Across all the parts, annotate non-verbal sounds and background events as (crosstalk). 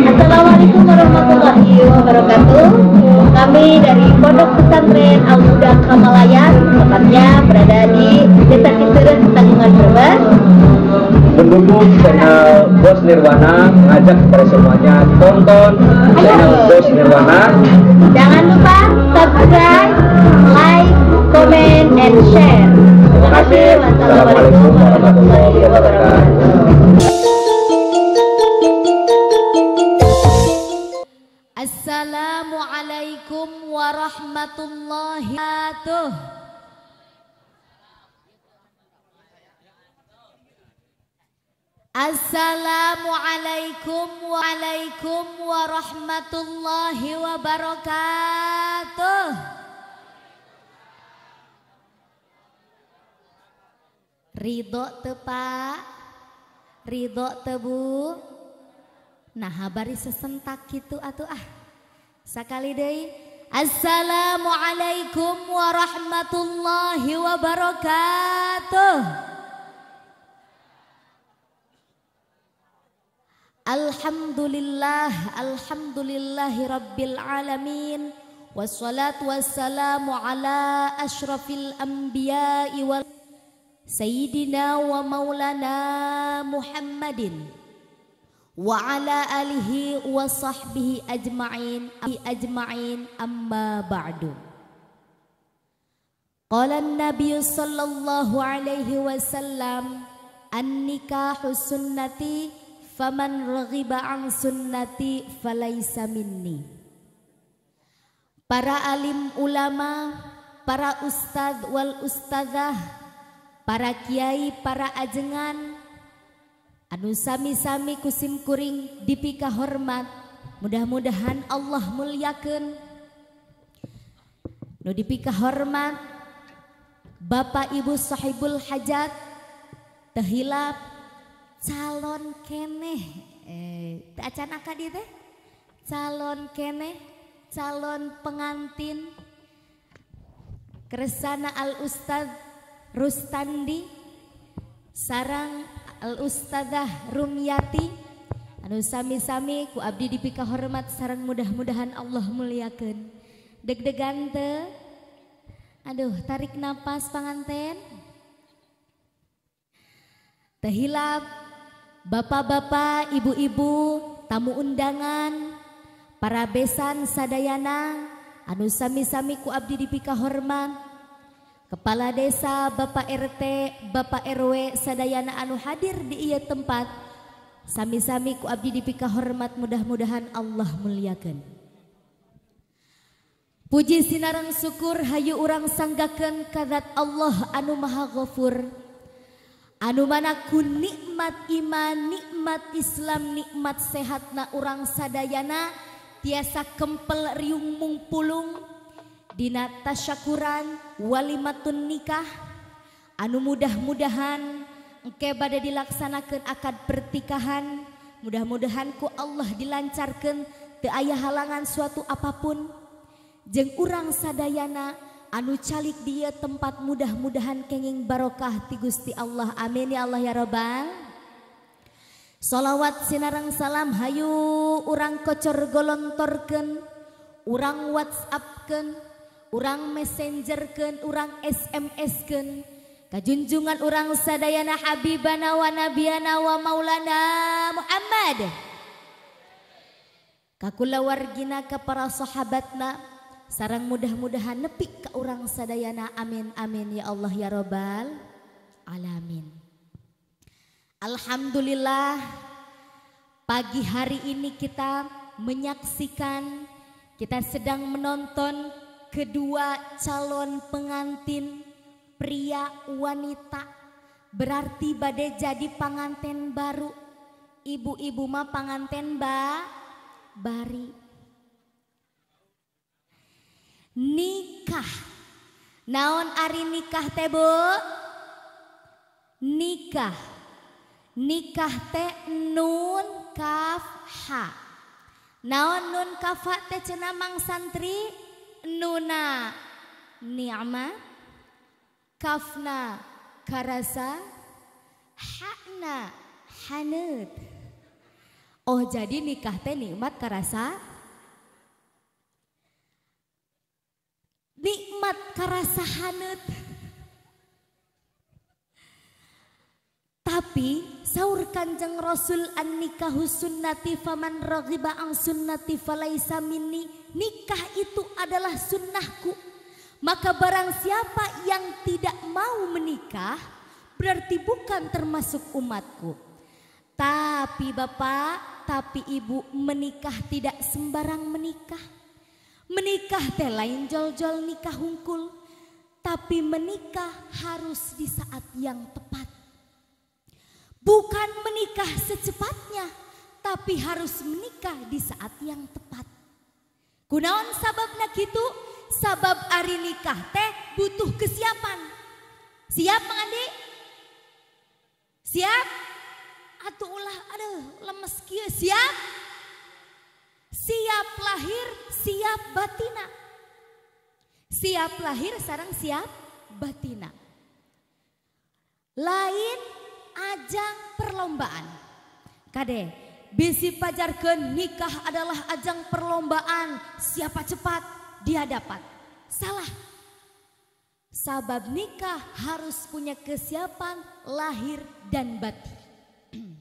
Assalamualaikum warahmatullahi wabarakatuh. Kami dari Pondok Pesantren Al Huda Kamalayan, tempatnya berada di Desa Kiseren, Tanggungan Brebes. Mendukung channel Bos Nirwana, mengajak kepada semuanya tonton channel Bos Nirwana. Jangan lupa subscribe, like, komen, and share. Terima kasih. Wassalamualaikum warahmatullahi wabarakatuh. Assalamualaikum warahmatullahi wabarakatuh. Assalamualaikum waalaikum warahmatullahi wabarakatuh. Ridho tepak, ridho tebu. Nah, habari sesentak gitu atuh ah. Sakali deui. Assalamualaikum warahmatullahi wabarakatuh. Alhamdulillah, alhamdulillahi rabbil alamin. Wassalatu wassalamu ala asyrafil anbiya'i wal sayyidina wa maulana Muhammadin wa ala alihi wa sahbihi ajma'in ajma'in amma ba'du Qala an-nabiy sallallahu alaihi wasallam an-nikahu sunnati faman raghiba an sunnati Para alim ulama, para ustadz wal ustadzah, para kiai, para ajengan nusami-sami kusim kuring dipika hormat mudah-mudahan Allah muliaken dipika hormat Bapak Ibu Sahibul hajat tehilap calonkenehaka eh, deh salonon kene calon pengantin keana al-ustad Rustandi sarang Al Ustadzah Rumyati anu sami-sami ku abdi dipika hormat sarang mudah-mudahan Allah muliakeun. Deg-degan teu? Aduh, tarik napas panganten. Tehilap Bapak-bapak, ibu-ibu, tamu undangan, para besan sadayana, anu sami-sami ku abdi dipika hormat, kepala desa Bapak RT Bapak ErW Sadayana anu hadir di ia tempat sami-sami ku Abdi dipika hormat mudah-mudahan Allah meliakan puji Sinarrang syukur Hayu urang sanganggaken kadat Allah anu mahaqafur anu manaku nikmat Iman nikmat Islam nikmat sehat na urang Sadayana tiasa kempelryung muung pulungku tasyaquranwalilimaun nikah anu mudah-mudahanke baddah dilaksanakan akad pertikahan mudah-mudahanku Allah dilancarkan ke ayah halangan suatu apapun jeng kurang saddayana anu calik dia tempat mudah-mudahankenging barokah ti Gusti Allah amin Allah ya robbalsholawat Sinnarang salam Hayyu u kocor golong torken urang WhatsAppkenku urang orang urang ken. kajunjungan urang sadayana Habibana wa nabiyana wa maulana Muhammad kakula wargina ke para sahabatna sarang mudah-mudahan nepik ke urang sadayana amin amin ya Allah ya robbal alamin Alhamdulillah pagi hari ini kita menyaksikan kita sedang menonton kedua calon pengantin pria wanita berarti badai jadi pengantin baru ibu-ibu mah pengantin ba bari nikah naon ari nikah teh bu nikah nikah teh nun kaf ha naon nun kaf ha teh mang santri nuna ni'ma kafna karasa hakna hanut. oh jadi nikah teh nikmat karasa nikmat karasa hanut. Tapi saur kanjeng Rasul an nikahu sunnati faman raghiba ang sunnati falaisa minni nikah itu adalah sunnahku. Maka barang siapa yang tidak mau menikah berarti bukan termasuk umatku. Tapi bapak, tapi ibu menikah tidak sembarang menikah. Menikah teh lain jol-jol nikah hungkul. Tapi menikah harus di saat yang tepat. Bukan menikah secepatnya, tapi harus menikah di saat yang tepat. Gunaon sabab gitu, sabab ari nikah teh butuh kesiapan. Siap Mang Andi? Siap? Atau ulah, ada lemes kia? Siap? Siap lahir, siap batina. Siap lahir sarang siap batina. Lain ajang perlombaan. Kade, Bisi pajarkan nikah adalah ajang perlombaan. Siapa cepat, dia dapat. Salah. Sabab nikah harus punya kesiapan lahir dan batin. (clears throat)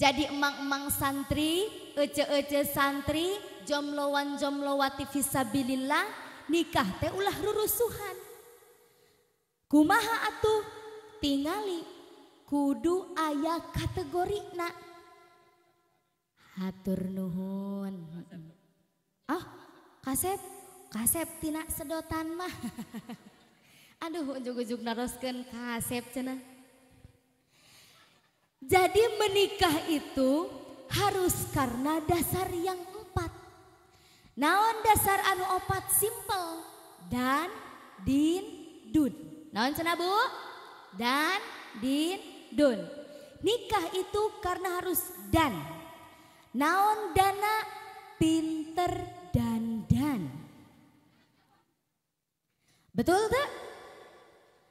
Jadi emang-emang santri, ece-ece santri, jomlowan jomlowati fisabilillah, nikah teh ulah rurusuhan. Kumaha atuh tingali kudu ayah kategori nak Hatur nuhun. Oh, kasep, kasep tina sedotan mah. (laughs) Aduh, ujuk-ujuk naroskan kasep cina. Jadi menikah itu harus karena dasar yang empat. Naon dasar anu opat simple dan din dun. Naon cina bu? Dan din dun. Nikah itu karena harus dan Naon dana pinter dandan. Betul tak?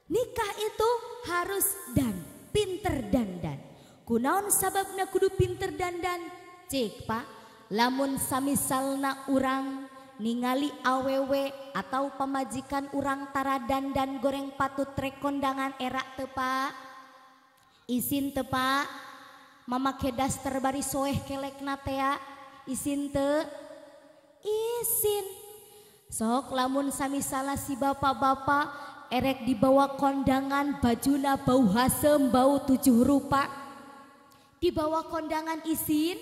Nikah itu harus dan, pinter dandan. Kunaon sababna kudu pinter dandan? Cek pak, lamun samisalna urang ningali awewe atau pemajikan urang tara dandan goreng patut rekondangan era tepak. Isin tepak. Mama kedas terbari soeh kelek natea. Isin te? Isin. Sok lamun sami salah si bapak-bapak erek dibawa kondangan bajuna bau hasem bau tujuh rupa dibawa kondangan isin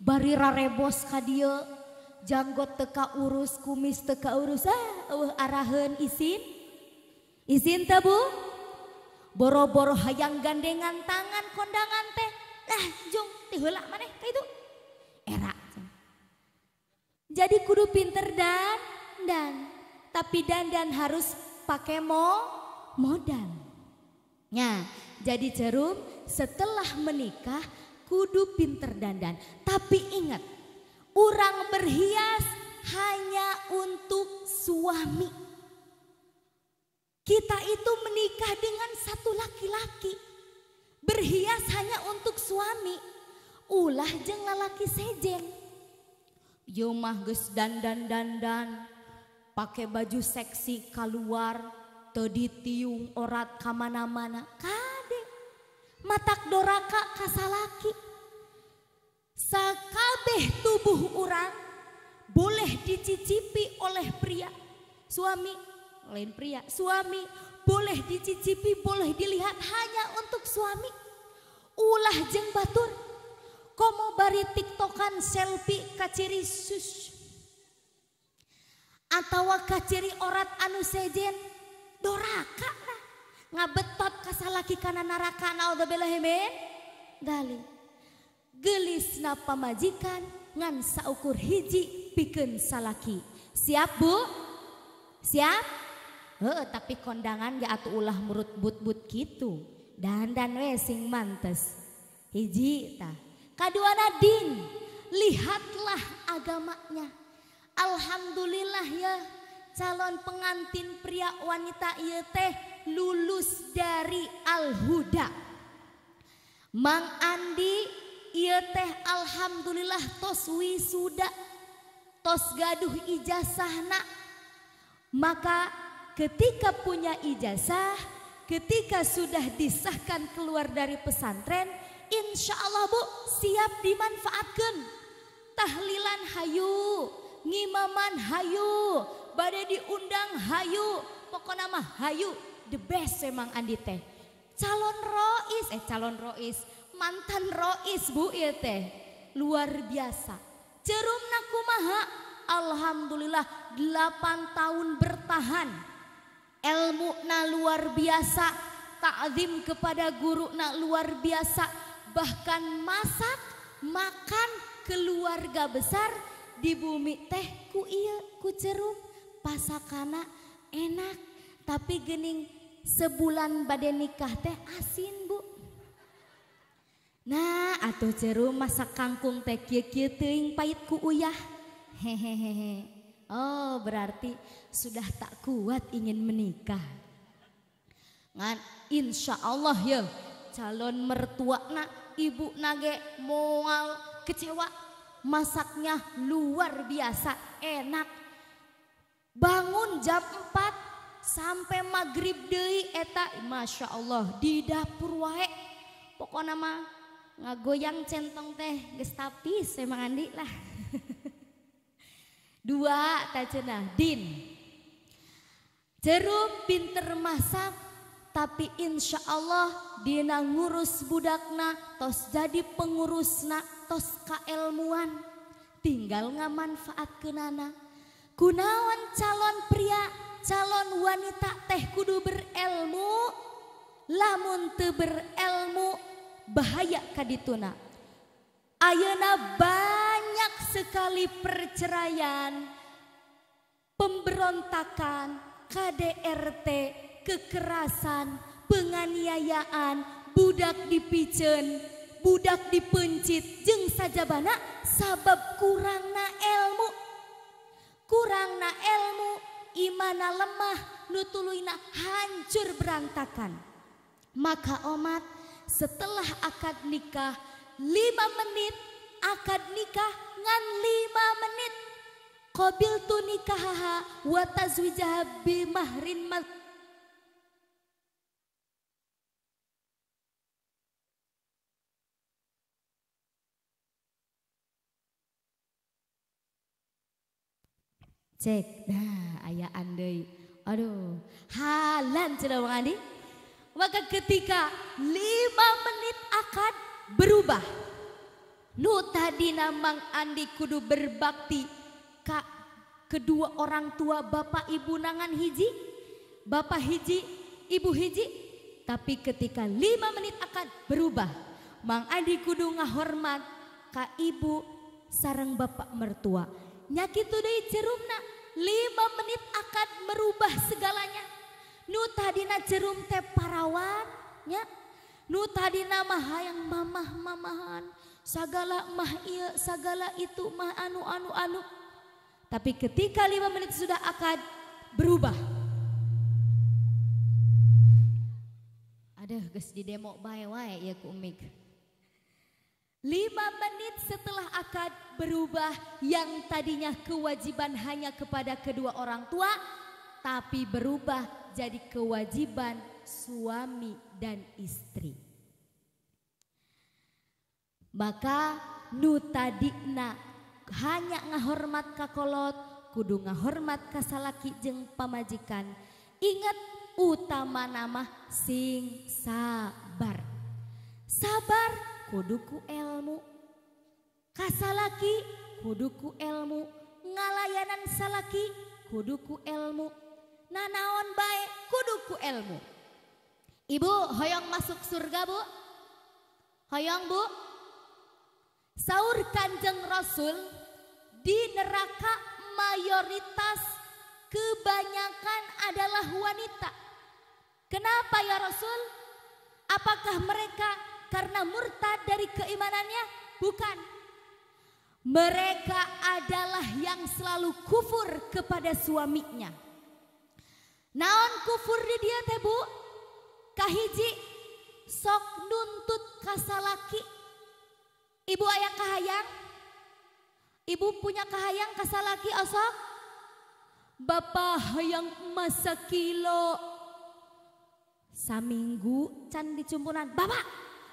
bari rebos ka janggot teka urus kumis teka urus ah eueuh araheun isin isin tebu, Bu boro-boro hayang gandengan tangan kondangan teh Tah eh, jung tiheula maneh itu. Era. Jadi kudu pinter dan dan tapi dan dan harus pakai mo modal. Ya, jadi jarum setelah menikah kudu pinter dan, Tapi ingat, orang berhias hanya untuk suami. Kita itu menikah dengan satu laki-laki berhias hanya untuk suami ulah jeng lalaki sejen yo mah geus dandan dandan pakai baju seksi keluar tadi tiung orat ka mana kade matak doraka kasalaki sakabeh tubuh orang boleh dicicipi oleh pria suami lain pria suami boleh dicicipi, boleh dilihat hanya untuk suami. Ulah jeng batur, komo bari tiktokan selfie kaciri sus. Atau kaciri orat anu sejen, doraka lah. Ngabetot kasalaki kana naraka naudzubillahimin. Dali. Gelisna majikan ngan saukur hiji pikeun salaki. Siap bu? Siap? He, tapi kondangan gak atuh ulah murut but-but gitu. dan we sing mantes. Hiji ta. Kaduana din, lihatlah agamanya. Alhamdulillah ya calon pengantin pria wanita iya teh lulus dari Al-Huda. Mang Andi iya teh alhamdulillah tos wisuda tos gaduh ijazah nak maka ketika punya ijazah, ketika sudah disahkan keluar dari pesantren, insya Allah bu siap dimanfaatkan. Tahlilan hayu, ngimaman hayu, badai diundang hayu, pokok nama hayu, the best emang Andi teh. Calon rois, eh calon rois, mantan rois bu ya teh, luar biasa. Cerum nakumaha, Alhamdulillah 8 tahun bertahan Ilmu na luar biasa, takzim kepada guru na luar biasa, bahkan masak, makan keluarga besar di bumi teh ku iya ku jeruk pasakana enak tapi gening sebulan badai nikah teh asin bu Nah atau jeru masak kangkung teh kieu kieu teing pahit ku uyah. Hehehe. Oh berarti sudah tak kuat ingin menikah. Ngan insya Allah ya calon mertua nak ibu nage mau kecewa masaknya luar biasa enak. Bangun jam 4 sampai maghrib deh eta masya Allah di dapur wae pokok nama ngagoyang centong teh gestapis emang Andi lah. Dua tajena din. Jerum pinter masak tapi insya Allah dina ngurus budakna tos jadi pengurusna tos keilmuan tinggal ngamanfaat kenana kunawan calon pria calon wanita teh kudu berilmu lamun te berilmu bahaya kadituna ayana bahaya sekali perceraian, pemberontakan, KDRT, kekerasan, penganiayaan, budak dipicen, budak dipencit, jeng saja bana sabab kurangna ilmu. Kurangna ilmu, imana lemah, nutuluina hancur berantakan. Maka omat setelah akad nikah, lima menit akad nikah dengan lima menit kobil tu nikahaha wa tazwijaha bi mahrin mal cek nah ayah andai aduh halan cina maka ketika lima menit akan berubah Nu tadi namang Andi kudu berbakti Kak kedua orang tua bapak ibu nangan hiji Bapak hiji ibu hiji Tapi ketika lima menit akan berubah Mang Andi kudu ngahormat Kak ibu sarang bapak mertua Nyakitu deh cerumna lima menit akan merubah segalanya Nu tadi tadina cerum teh parawan ya Nu tadi maha yang mamah-mamahan Sagala mah iya, sagala itu mah anu anu anu. Tapi ketika lima menit sudah akad berubah. Aduh, geus di demo bae wae ya ku umik. Lima menit setelah akad berubah yang tadinya kewajiban hanya kepada kedua orang tua tapi berubah jadi kewajiban suami dan istri. Maka nu tadina hanya ngahormat kakolot, kudu ngahormat kasalaki jeng pamajikan. Ingat utama nama sing sabar. Sabar kuduku ilmu. Kasalaki kuduku ilmu. Ngalayanan salaki kuduku ilmu. Nanaon baik kuduku ilmu. Ibu hoyong masuk surga bu? Hoyong bu? Saur Kanjeng Rasul di neraka mayoritas kebanyakan adalah wanita. Kenapa ya Rasul? Apakah mereka karena murtad dari keimanannya? Bukan. Mereka adalah yang selalu kufur kepada suaminya. Naon kufur di dia teh bu? Kahiji sok nuntut kasalaki Ibu ayah kahayang? Ibu punya kahayang kasalaki osok? Bapak hayang masa kilo. Saminggu can dicumpunan. Bapak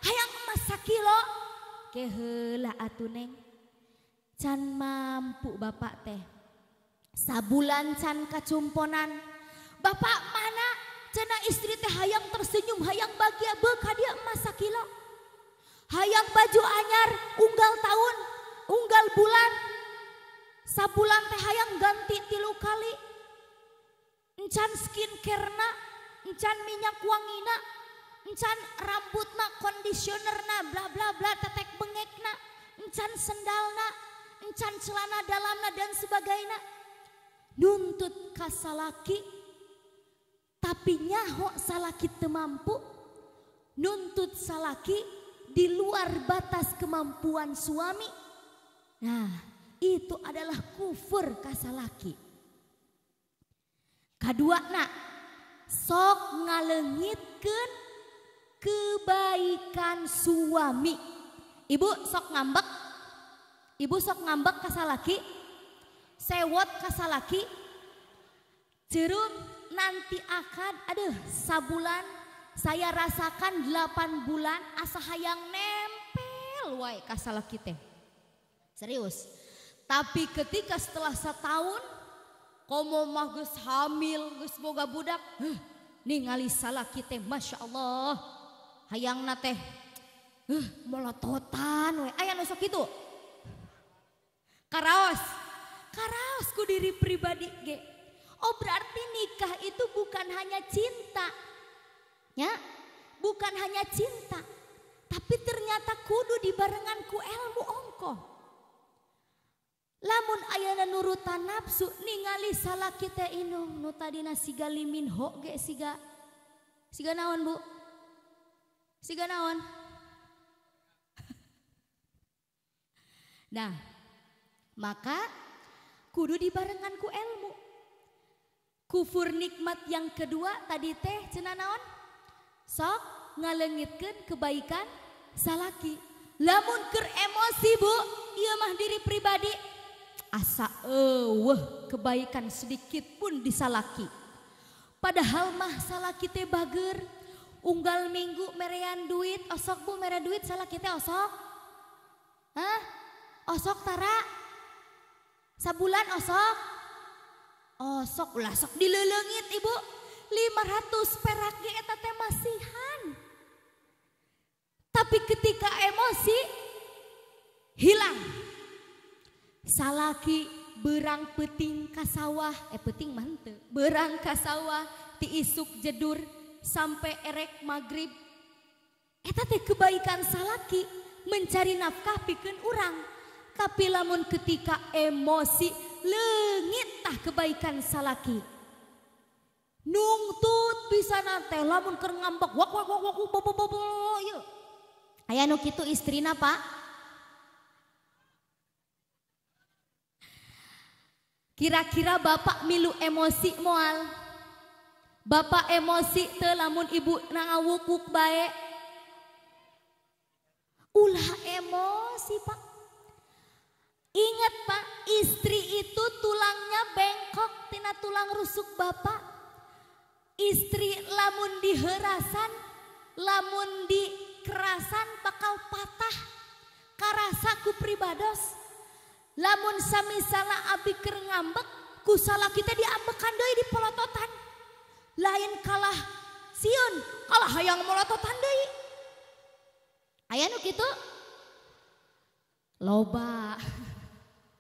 hayang masa kilo. Kehela atuneng. Can mampu bapak teh. Sabulan can kacumponan. Bapak mana? Cena istri teh hayang tersenyum, hayang bahagia beuk dia masa kilo. Hayang baju anyar, unggal tahun, unggal bulan. Sabulan teh hayang ganti tilu kali. Encan skin kerna encan minyak wangina, encan rambut na, kondisioner na, bla bla bla, tetek bengek na, encan sendal na, encan celana dalam na, dan sebagainya. Nuntut kasalaki, tapi nyaho salaki temampu, nuntut salaki, di luar batas kemampuan suami. Nah, itu adalah kufur kasalaki. Kedua nak, sok ngalengitkan kebaikan suami. Ibu sok ngambek, ibu sok ngambek kasalaki, sewot kasalaki, jeruk nanti akan, aduh sabulan saya rasakan 8 bulan asah yang nempel wae kasalah kita. Serius. Tapi ketika setelah setahun komo mah geus hamil, geus boga budak, huh, ningali salah kita Masya Allah. Hayang teh huh, molototan wae. ayah nu itu Karaos. Karaos diri pribadi ge. Oh berarti nikah itu bukan hanya cinta, Ya, bukan hanya cinta, tapi ternyata kudu dibarengan ku ilmu ongko. Lamun ayana nurutan nafsu ningali salah kita inung nu tadina siga limin ho ge siga siga naon bu siga naon (laughs) Nah, maka kudu dibarengan ku ilmu. Kufur nikmat yang kedua tadi teh cenanaon naon? sok ngalengitkan kebaikan salaki lamun ker emosi bu iya mah diri pribadi asa uh, kebaikan sedikit pun disalaki padahal mah salaki teh bager unggal minggu merean duit osok bu mere duit salaki teh osok Hah? osok tara sabulan osok osok lah sok dilelengit ibu 500 perak ge eta teh masihan. Tapi ketika emosi hilang. Salaki berang peting ka sawah, eh peting henteu. Berang ka sawah tiisuk jedur sampai erek maghrib. Eta teh kebaikan salaki mencari nafkah pikeun urang. Tapi lamun ketika emosi leungit tah kebaikan salaki nungtut bisa teh lamun ker ngambek wak wak wak wak bobo bobo ye aya nu kitu istrina Pak Kira-kira bapak milu emosi mual Bapak emosi te lamun ibu ngawukuk baik Ulah emosi, Pak. Ingat Pak, istri itu tulangnya bengkok tina tulang rusuk Bapak istri lamun diherasan lamun dikerasan bakal patah karasaku pribados lamun sami salah abi ker ngambek kusala kita diambekan doi di pelototan lain kalah siun kalah hayang melototan doi. Ayano nu kitu loba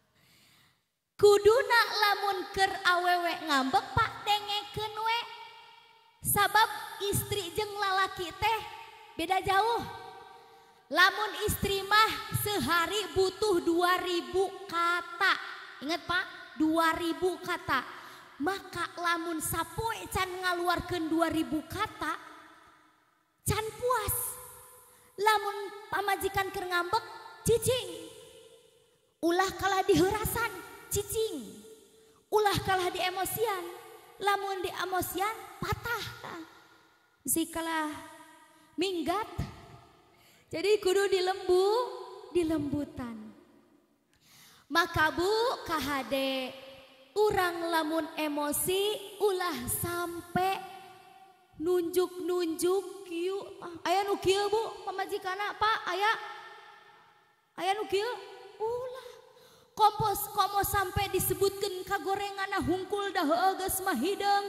(laughs) kuduna lamun ker awewe ngambek pak dengeken wek. Sabab istri jeng lalaki teh beda jauh. Lamun istri mah sehari butuh 2000 kata. Ingat Pak, 2000 kata. Maka lamun sapoe can dua 2000 kata, can puas. Lamun pamajikan keur ngambek, cicing. Ulah kalah diherasan, cicing. Ulah kalah di emosian, lamun di emosian patah zikalah minggat jadi kudu di lembu di lembutan maka bu kahade urang lamun emosi ulah sampai nunjuk nunjuk kiu ah, ayah nukil bu pamajikanna pak ayah ayah nukil Kopos kom sampai disebutken ka goreng ngaak hungkul dah a mahidang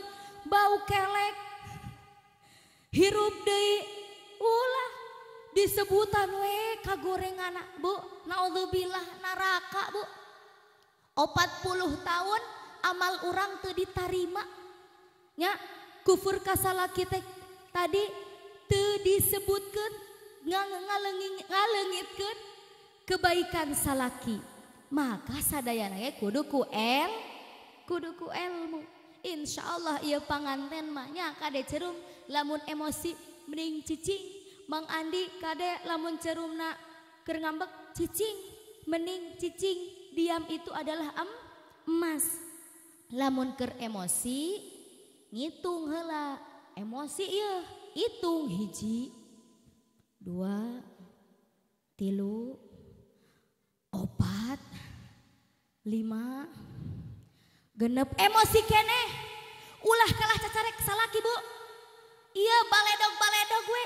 bau kelek Hirup disebutan we ka goreng ngaak naud bilah naraka o 40 tahun amal orang tuh ditarimanya kufur ka sala tadi tuh disebutken nga ngalengitken kebaikan salalaki. maka sadayana kudu ku el kudu ku ilmu Insya Allah iya panganten mahnya kade cerum lamun emosi mending cicing Mang Andi kade lamun cerumna nak ngambek cicing mending cicing diam itu adalah em, emas lamun ker emosi ngitung hela emosi iya hitung hiji dua tilu lima genep emosi kene ulah kalah cacarek salah bu iya baledog baledog gue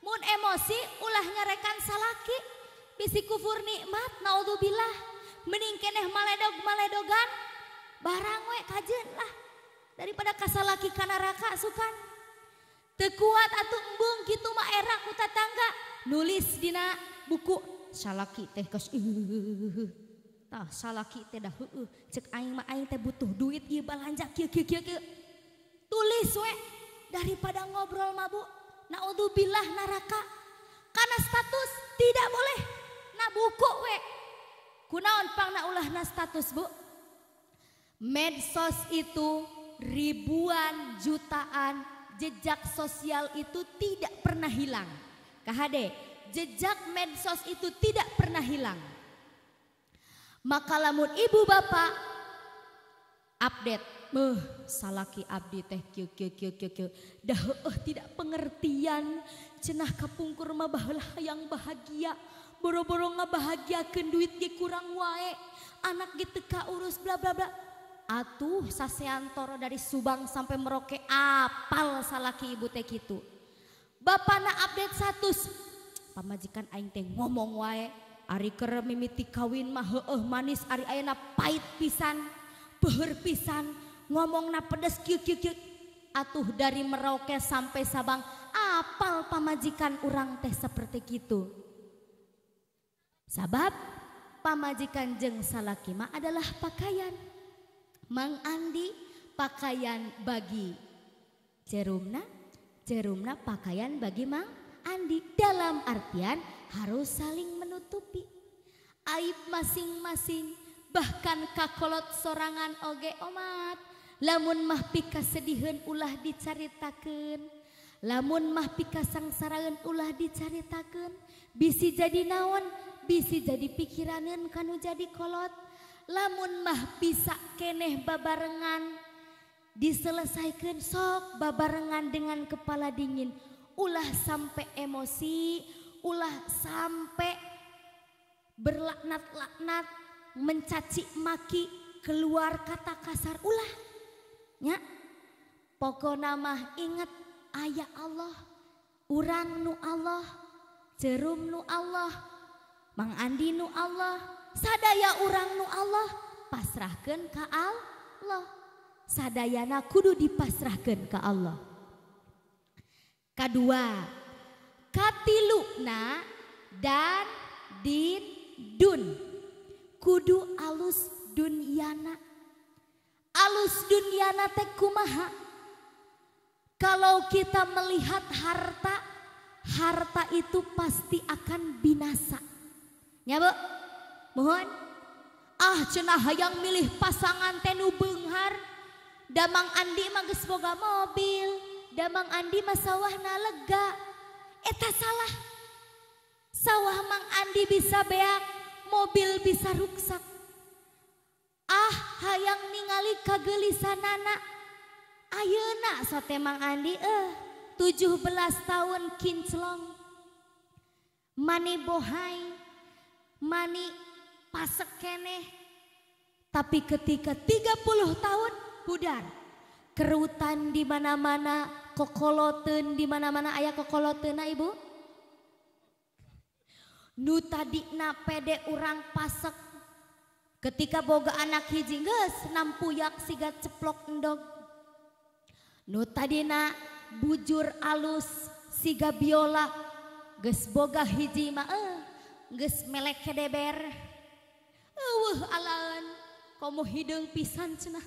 mun emosi ulah nyarekan salaki bisi kufur nikmat naudzubillah mending keneh maledog maledogan barang gue kajen lah daripada kasalaki kanaraka sukan tekuat atau embung gitu mah era ku tetangga nulis dina buku salaki teh kos uh, (laughs) Tah salah kita dah heueuh. Cek aing mah aing teh butuh duit ieu balanja kieu kieu kieu kieu. Tulis we daripada ngobrol bu Naudzubillah neraka. Karena status tidak boleh. na buku we. Kunaon pang na ulahna status, Bu? Medsos itu ribuan jutaan jejak sosial itu tidak pernah hilang. Kahade, jejak medsos itu tidak pernah hilang. Maka lamun ibu bapak update. Meh, salaki abdi teh kieu kieu kieu kieu kieu. Dah uh, tidak pengertian cenah kapungkur mah baheula yang bahagia. Boro-boro ngabahagiakeun duit ge kurang wae. Anak ge teu urus bla bla bla. Atuh sasean toro dari Subang sampai Merauke apal salaki ibu teh kitu. Bapana update status pamajikan aing teh ngomong wae Ari kerem mimiti kawin mah heueuh manis ari ayana pahit pisan, beher pisan, na pedes kiu kiu kiu Atuh dari Merauke sampai Sabang apal pamajikan orang teh seperti gitu. Sabab pamajikan jeng salakima adalah pakaian. Mang Andi pakaian bagi Cerumna, Cerumna pakaian bagi Mang Andi dalam artian harus saling ditutupi aib masing-masing bahkan kakolot sorangan oge omat lamun mah pika sedihan ulah dicaritakan lamun mah pika sangsaraan ulah dicaritakan bisi jadi naon bisi jadi pikiranan kanu jadi kolot lamun mah bisa keneh babarengan diselesaikan sok babarengan dengan kepala dingin ulah sampai emosi ulah sampai berlaknat-laknat, mencaci maki, keluar kata kasar ulah. Ya. Pokona mah inget ayah Allah, urang nu Allah, jerum nu Allah, Mang Andi nu Allah, sadaya urang nu Allah, pasrahkan ke Allah. Sadayana kudu dipasrahkan ke Allah. Kedua, katilukna dan din dun. Kudu alus dunyana. Alus dunyana teh kumaha? Kalau kita melihat harta, harta itu pasti akan binasa. Ya bu, mohon. Ah cenah yang milih pasangan tenu benghar. Damang Andi mah boga mobil. Damang Andi mah sawahna lega. Eta salah. Sawah Mang Andi bisa beak, mobil bisa rusak. Ah, hayang ningali Ayo nak sote Mang Andi eh 17 tahun kinclong. Mani bohai, mani pasek keneh. Tapi ketika 30 tahun pudar, kerutan di mana-mana, kokoloten di mana-mana ayah kokoloten nah, ibu. Nutadik na pede urang pasek Ketika boga anak hiji gees nampuyak siga ceplokndog. Nuta dina bujur alus siga biolak, ges boga hiji mae, eh, gees melek hedeber. Uh alan kom hidung pisan cenah?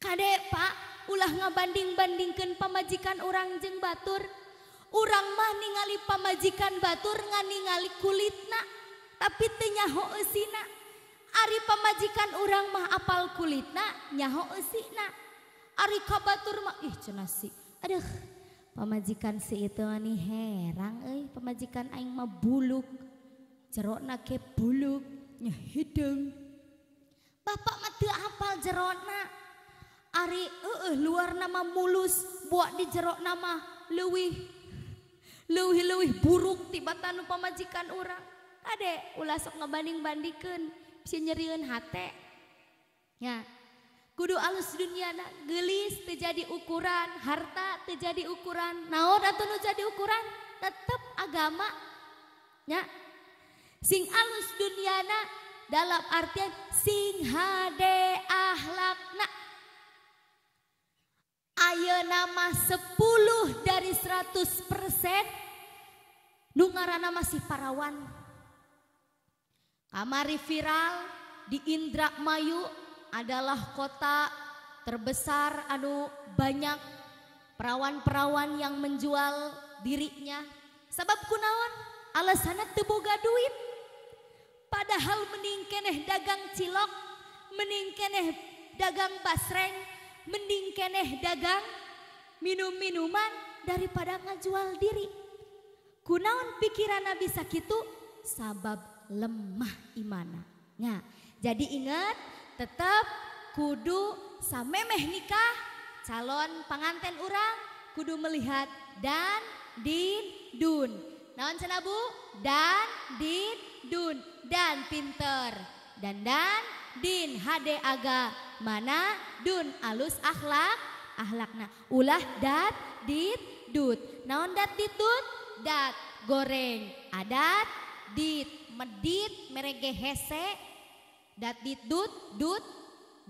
Kadek pak ulah ngabanding-banding ke pamajikan orang jeng batur, orang mah ningali pamajikan batur ngan ningali kulitna tapi tenyaho esina Ari pamajikan orang mah apal kulitna nyaho esina Ari kabatur mah ih cenasi aduh pamajikan si itu nih herang eh pamajikan aing mah buluk jerokna ke buluk nyahideng bapak mah teu apal jerokna Ari uh, luar nama mulus buat di jerok nama lewih leuwih-leuwih buruk tibatan pemajikan orang adek ulah sok ngebanding-bandingkan bisa nyeriun hati ya kudu alus dunia na gelis terjadi ukuran harta terjadi ukuran naon atau nu jadi ukuran tetap agama ya sing alus duniana dalam artian sing hade ahlak ahlakna ayo nama 10 dari 100 persen Nungarana masih parawan. Kamari viral di Indramayu adalah kota terbesar anu banyak perawan-perawan yang menjual dirinya. Sebab kunaon alasannya teboga duit. Padahal meningkeneh dagang cilok, meningkeneh dagang basreng, meningkeneh dagang minum-minuman daripada ngejual diri kunaon pikiran Nabi sakitu sabab lemah imana. Nah, jadi ingat tetap kudu samemeh nikah calon pengantin orang kudu melihat dan din dun. Naon cenah Bu? Dan din dun dan pinter. Dan dan din hade aga mana dun alus akhlak akhlakna ulah dat dit dut naon dat ditut Dat goreng adat dit medit merege hese dat dit dut dut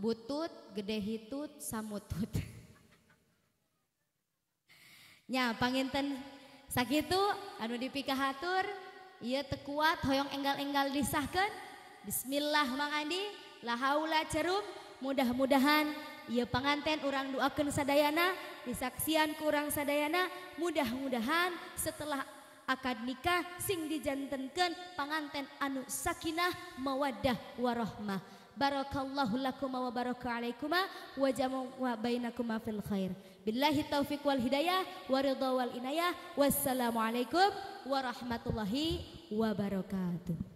butut gede hitut samutut nya (laughs) panginten sakitu anu dipikahatur ia tekuat hoyong enggal-enggal disahkan Bismillah Mang Andi la cerum mudah-mudahan ia panganten orang doakan sadayana disaksian kurang sadayana mudah-mudahan setelah akad nikah sing dijantenkan panganten anu sakinah mawaddah warohmah barakallahu lakuma wa baraka alaikuma wa jamu wa bainakuma fil khair billahi taufiq wal hidayah wa ridha wal inayah wassalamualaikum warahmatullahi wabarakatuh